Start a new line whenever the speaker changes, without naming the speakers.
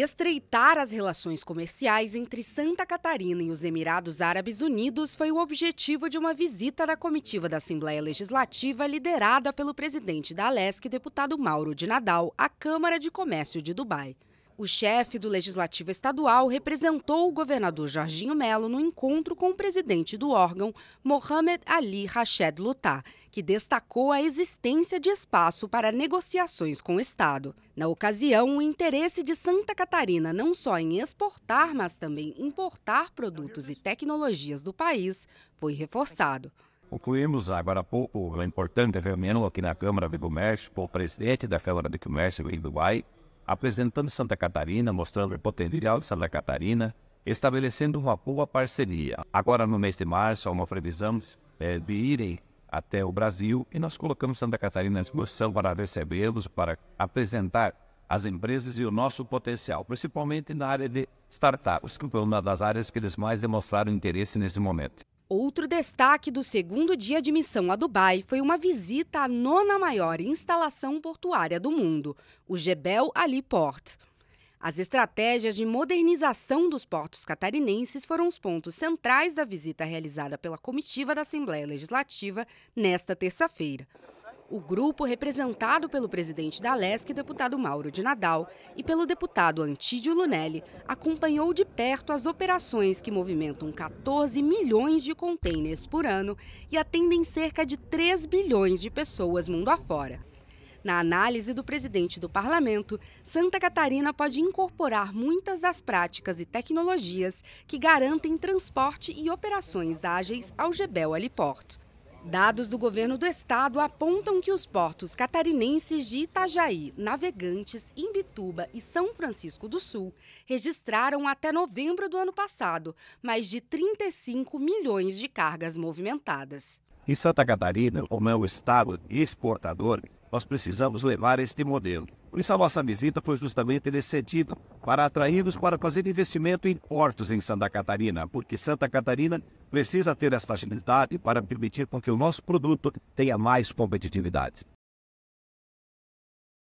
Estreitar as relações comerciais entre Santa Catarina e os Emirados Árabes Unidos foi o objetivo de uma visita da comitiva da Assembleia Legislativa liderada pelo presidente da Alesc, deputado Mauro de Nadal, à Câmara de Comércio de Dubai. O chefe do Legislativo Estadual representou o governador Jorginho Melo no encontro com o presidente do órgão, Mohamed Ali Rached Lutar, que destacou a existência de espaço para negociações com o Estado. Na ocasião, o interesse de Santa Catarina não só em exportar, mas também importar produtos e tecnologias do país foi reforçado.
Concluímos agora há pouco a importante reunião aqui na Câmara de Comércio com o presidente da Câmara de Comércio do Uruguai, apresentando Santa Catarina, mostrando o potencial de Santa Catarina, estabelecendo uma boa parceria. Agora, no mês de março, há uma previsão é, de irem até o Brasil e nós colocamos Santa Catarina à disposição para recebê-los, para apresentar as empresas e o nosso potencial, principalmente na área de startups, que foi uma das áreas que eles mais demonstraram interesse nesse momento.
Outro destaque do segundo dia de missão a Dubai foi uma visita à nona maior instalação portuária do mundo, o Jebel Ali Port. As estratégias de modernização dos portos catarinenses foram os pontos centrais da visita realizada pela comitiva da Assembleia Legislativa nesta terça-feira. O grupo, representado pelo presidente da LESC, deputado Mauro de Nadal, e pelo deputado Antídio Lunelli, acompanhou de perto as operações que movimentam 14 milhões de contêineres por ano e atendem cerca de 3 bilhões de pessoas mundo afora. Na análise do presidente do parlamento, Santa Catarina pode incorporar muitas das práticas e tecnologias que garantem transporte e operações ágeis ao Gebel Heliport. Dados do governo do estado apontam que os portos catarinenses de Itajaí, Navegantes, Imbituba e São Francisco do Sul registraram até novembro do ano passado mais de 35 milhões de cargas movimentadas.
Em Santa Catarina, como é o estado exportador, nós precisamos levar este modelo. Por isso, a nossa visita foi justamente nesse sentido, para atraí-los para fazer investimento em portos em Santa Catarina, porque Santa Catarina precisa ter essa agilidade para permitir com que o nosso produto tenha mais competitividade.